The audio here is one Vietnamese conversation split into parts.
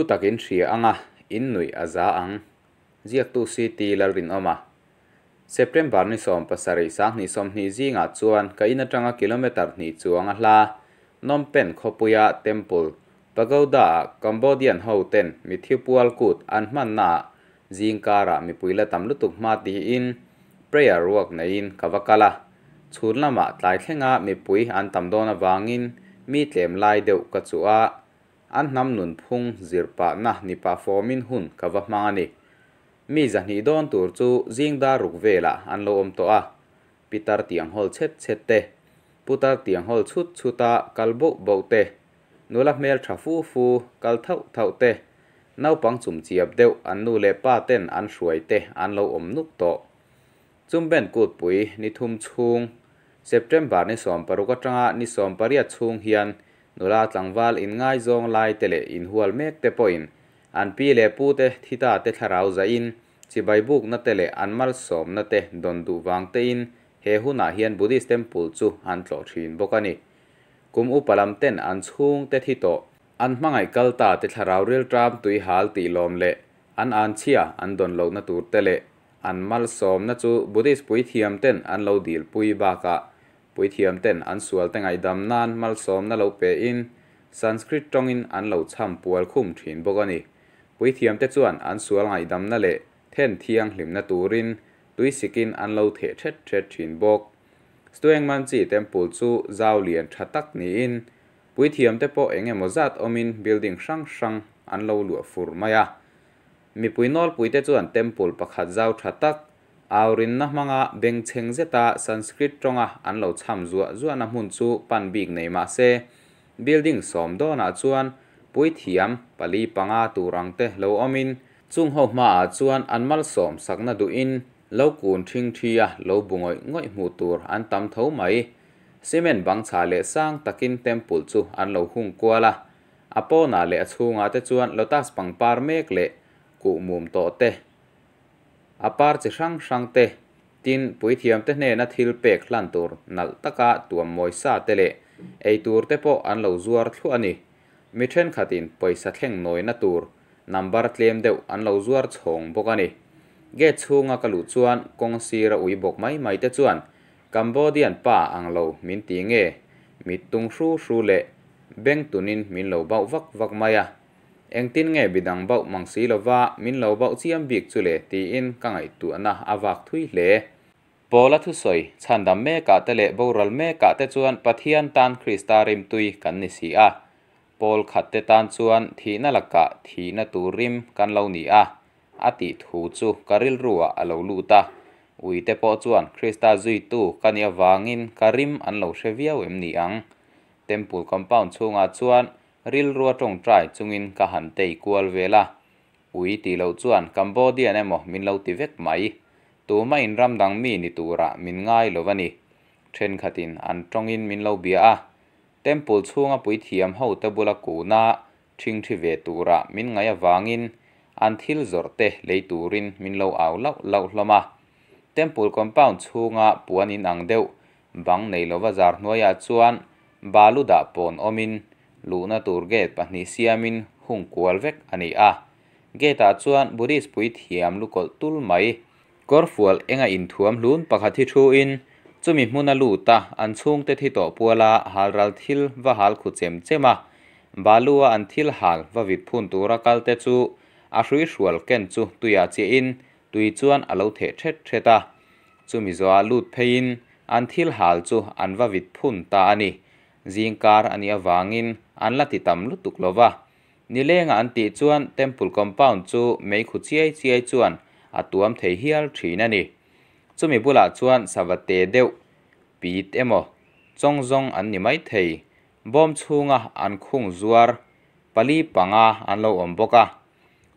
thu takin thri anga in nui aza ang ziak tu si ti la rin oma September ni som pasari sang ni som ni zi nga chuan ka in atanga kilometer ni chuanga hla Nom Pen Khopuya Temple Pagoda Cambodian Hotel Mithipual Kut Anman na Zingkara mipuila tamlu tukma ti in prayer work na in kavakala chhun lama tlai thlenga mipui an tamdona wangin mi tlem lai deuh ka chuah อันนำหนุนพุงจิรปะนะนิปาฟอมินหุ่นกะวะมางานิมีจะนีดอนตูรจูจิงดารุกเวละอันโลอมโตอะปิตารตียงฮอลเช็ดเช็ดเตปุตารตียงฮอลชุดชุตากัลบุบาวเตนลเมลทราฟูฟูกัลเท่าเท่าเตนาวปังจุมจีบเดวอันนเลปาเต้นอันสวยเตอันโลอมนุกจุมเนกูดปุยนิทุมชุงเซปเทมบาร์นิสอมปรุกตรงนิส nula tlangwal in ngai zong lai tele in hual mek te poin an pi le pu te thita te tharau za in chi bai buk na tele an mal som na te don du wang te in he huna hian buddhist temple chu an tlo thin bokani kum u palam ten an chhung te thi to an hmangai kalta te tharau rel tram tui hal ti lom le an an chia an don lo na tur te le an mal som na chu buddhist pui thiam ten an lo dil pui ba ka pui thiam tên an sual te ai đâm nan mal som na lo pe in sanskrit trong in an lo cham pual khum thin bok ani pui thiam te chuan an sual ngai đâm na lệ then thiang hlim na turin tui sikin an lo thể thet thet thin bok stuyeng man chi temple chu zau lian tha tak ni in pui thiam te po enge mo zat omin building sang sang an lo lua fur maya mi pui nol pui te chuan temple pakhat zau tha tắc aurin na manga beng cheng zeta sanskrit tonga an lo cham zuwa zuwa na hmun chu pan big nei ma se building som do na chuan pui thiam pali panga turang te lo omin chung ho ma chuan anmal som sakna du in lo kun thing thia lo bungoi ngoi mu tur an tam tho mai cement bang cha le sang takin temple chu an lo hung kwala apona le chhunga te chuan lotus pangpar mek le ku mum to te apar chi hrang hrang te tin puithiam te hne na thil pe khlan tur nal taka tuam moi sa te le ei tur te po an lo zuar thlu ani mi then khatin paisa thleng noi na tur number tlem deuh an lo zuar chhong bok ani ge chhunga kalu chuan kongsi ra ui bok mai mai te chuan cambodian pa ang lo min ti nge mi tung hru hru le beng tunin min lo bau vak vak à em tin nghe nge bidang bau mang si mình min lo chi em việc chu lệ thì in ka ngai tu na awak thui le pola thu soi chan dam me ka te le boral me ka te chuan pathian tan khrista rim tui kan ni si a pol khat te tan chuan thì na laka thi na tu rim kan lo ni a ati thu chu karil ruwa alo lu ta ui te po chuan khrista zui tu kania wangin karim an lo hreviau em ni ang temple compound chunga chuan ril rua tong trai chungin ka han tei kual vela ui ti lo chuan cambodia emo min lo ti vek mai tu ma in ram dang mi ni tura min ngai lo Trên then tin an tongin mình lâu bia à? temple chunga pui thiam ho te bula ku na thing thi ve tura min ngai awangin an thil rin mình lâu áo lâu lâu lau hloma temple compound chunga puanin ang deuh bang nei lo wa jar hnuaiah chuan balu da pon omin luna tur ge pahni siamin hung kual vek ani a ge ta chuan buddhist puit hiam lu kol tul mai kor fual enga in thuam lun pakhati thu in chumi hmuna lu ta an chung te thi to puala hal ral thil wa hal khu chem chema balua an thil hal wa vi phun tura kal te chu a hrui shual ken chu tuya che in tui chuan alo the thet theta chumi zo a lut phein an thil hal chu an wa vit phun ta ani car anh ấy zingkar in anh anla ti tắm lu tuk lova nilenga an ti chuan temple compound chu mei khu chiai chiai chuan atuam thei hial Chu Mi chumi La chuan savate deu pit emo chong zong an ni mai thei bom chunga an khung zuar pali panga an lo om boka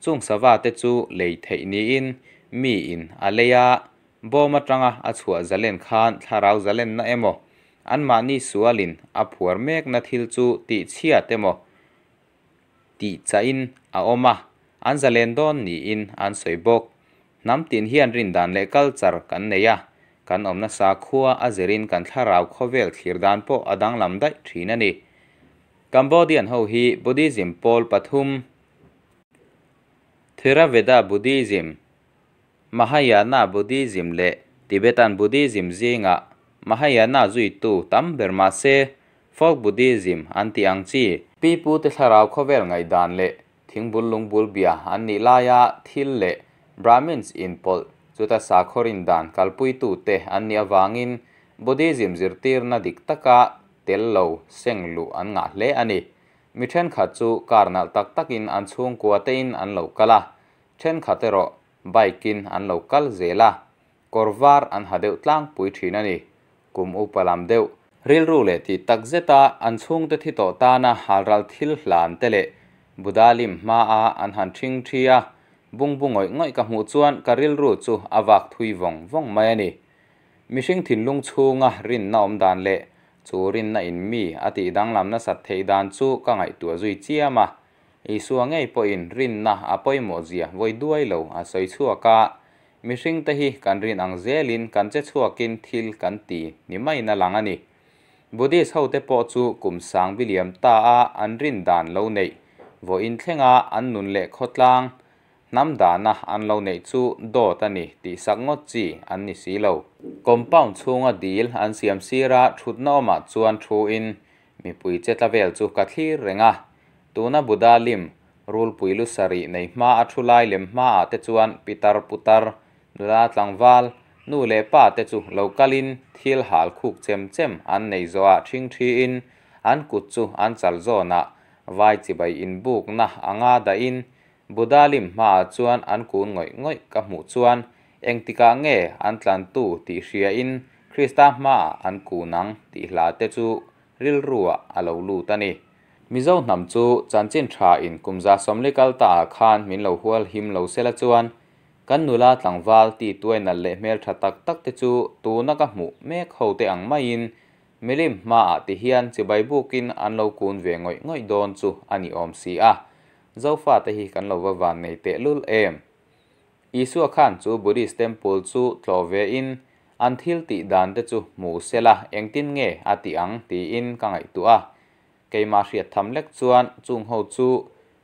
chung sava te chu lei thei ni in mi in aleya bom atanga achua zalen khan tharau zalen na emo an mani sualin a phuar mek na thil chu ti chhia te mo ti in a oma an zalen don ni in an soi bok nam tin hian rin dan le kalchar kan neya kan omna sa khuwa a zerin kan thlarau khovel thlir dan po adang lam dai thin ani cambodian ho hi buddhism pol pathum theravada buddhism mahayana buddhism le tibetan buddhism zinga mahayana zui tu tam berma se folk buddhism anti ang chi pi pu te tharau khovel ngai dan le thingbul lungbul bia an ni laya thil le brahmins in pol chuta sakhorin dan kalpui tu te an ni awangin buddhism zirtir na dik taka tel lo seng lu an nga hle ani mi then kha chu karnal tak takin an chung kwa te in an lo kala then kha te ro bike in an lo kal zela korvar an hadeu tlang pui thin ani kum upalam deuh ril ru le ti tak zeta an chung te thi to ta na haral thil hlan te le budalim ma a an han thing thia bung bungoi ngoi ka mu chuan ka ril ru chu awak thui vong vong mai ani mihring thin lung chunga rin na om dan le chu rin na in mi ati dang lam na sat thei dan chu ka ngai tu zui chiama ei suangai po in rin na apoi mo zia voi duai lo a soi chuaka mihring te hi kan rin ang zelin kan che chuakin thil kan ti ni mai na lang ani buddhist ho te po chu kum sang William ta a an rin dan lo nei vo in thlenga an nun le khotlang nam da na an lo nei chu do ta ni ti sak ngot chi an ni si lo compound chunga dil an siam sira thut na ma ah chuan thu in mi pui che tlavel chu ka thlir renga tuna buddha lim rul puilu sari nei ma athulai lem ma te chuan pitar putar la tlangwal nu le pa te chu lokalin thil hal khuk chem chem an nei zo a thing thi in an kut chu an chal zo na vai chi bai in buk na anga da in budalim ma chuan an kun ngoi ngoi ka mu chuan tika nge an tlan tu ti hria in krista ma an ku nang ti hla te chu ril ruwa alo lu tani mizo nam chu chanchin tha in kumza somlikal ta khan min lo hual him lo sela chuan kan nula tlangwal ti tuain al le mel tha tak tak te chu tu na ka hmu mek ho te ang mai in milim à ma a ti hian chi bai bukin an lo kun ve ngoi ngoi don chu ani om si a zau fa te hi kan lo wa van nei te lul em isu khan chu buddhist temple chu tlo ve in an thil ti dan te chu mu sela engtin nge ati ang ti in ka ngai tu a keima hriat tham lek chuan chung ho chu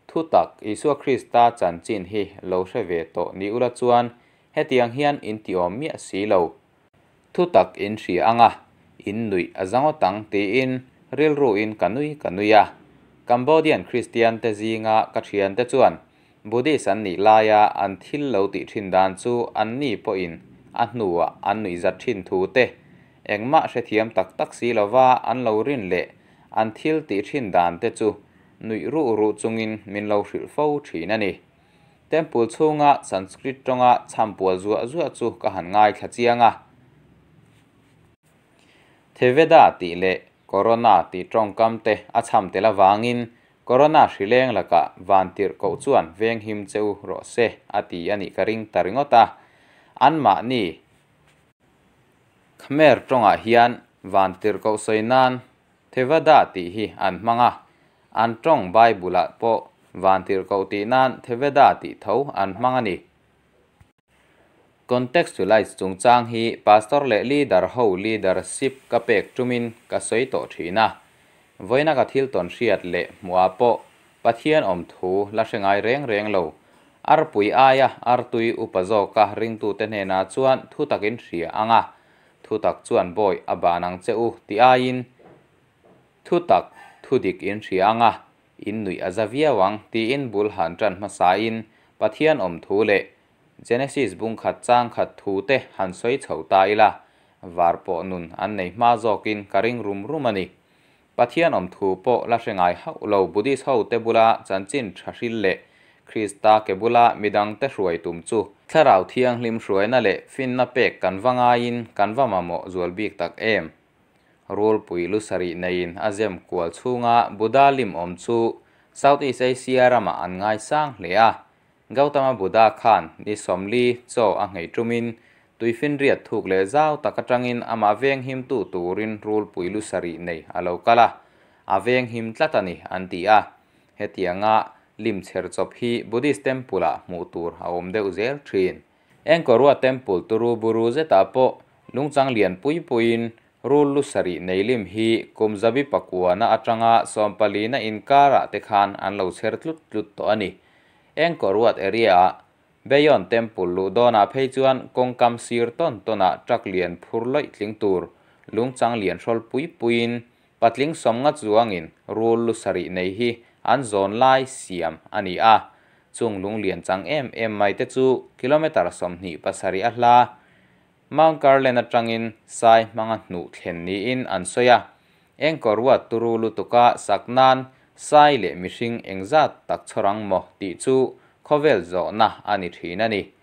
thu tak Isua Krista chan chin hi lo se ve to ni ula chuan hetiang hian in ti om mi si lo thu tak in ri anga in nui azango tang te in ril ru in kanui kanuya Cambodian Christian te zinga ka thian te chuan Buddhist an ni ya, an thil lâu ti thin đàn chu an ni po in an nuwa an nui zat thin thu te engma se thiam tak tak si lova an lâu rin lệ, an thil ti thin đàn te chu nui ru ru chungin min lo hril fo thin ani temple chunga sanskrit tonga champua zuwa zuwa chu ka han Thế khachianga theveda tỷ lệ corona ti trong kam te acham te la in corona là hrileng laka vantir ko chuan veng him cheu ro se ati ani karing taringota anma ni khmer tonga hian vantir ko soinan thevada ti hi an manga antong bai bula po vantir ko ti nan theveda ti thau an manga contextualize chung chang hi pastor le leader ho leadership ka pek tumin ka soi to thina voina ka thil ton riat le mua po pathian om thu la sengai reng reng lo ar pui aya ar tui upazo ka ring tu te ne chuan thu takin ria anga thu tak chuan boy abanang che u ti ain thu tak thu thudik in hri anga ah. in nui azavia wang ti in bul han tran hmasa in pathian om thu le genesis bung khat chang khat thu te han soi chho tai la var po nun an nei ma zokin karing rum rum ani pathian om thu po la hrengai hau lo buddhist ho te bula chanchin thahil le krista ke bula midang te hruai tum chu tharau thiang hlim hruai na le fin na pek kan wanga in kan wama mo zual bik tak em rural puilu sari nain azem kual chunga lim om chu south east asia rama an ngai sang le a gautama buddha khan ni somli cho a ngei tumin tuifin riat ta le zau takatangin ama veng him tu tu rin turin rul puilu sari nei alo kala aveng him tlatani antia hetianga lim chher chop hi buddhist temple a mu tur haom deu zel thin engkorwa temple turu buru zeta po lungchang lian pui puin rulu sari neilim hi kumzabi pakuana atanga sompalina inkara tekhan anlo sertlut tlut to ani engkoruat area beyon temple lu dona pheichuan kongkam sir ton tona traklian phurloi tlingtur lungchang lian rol pui puin patling somnga chuangin rulu sari nei hi an zon lai siam ani a chung lung lian chang em em mai te chu kilometer som ni pasari a hla mang karle na sai manga nu thlen ni in an soya engkor wa turulu tuka to saknan sai le mishing engzat tak chorang mo ti chu khovel zo na ani thina ni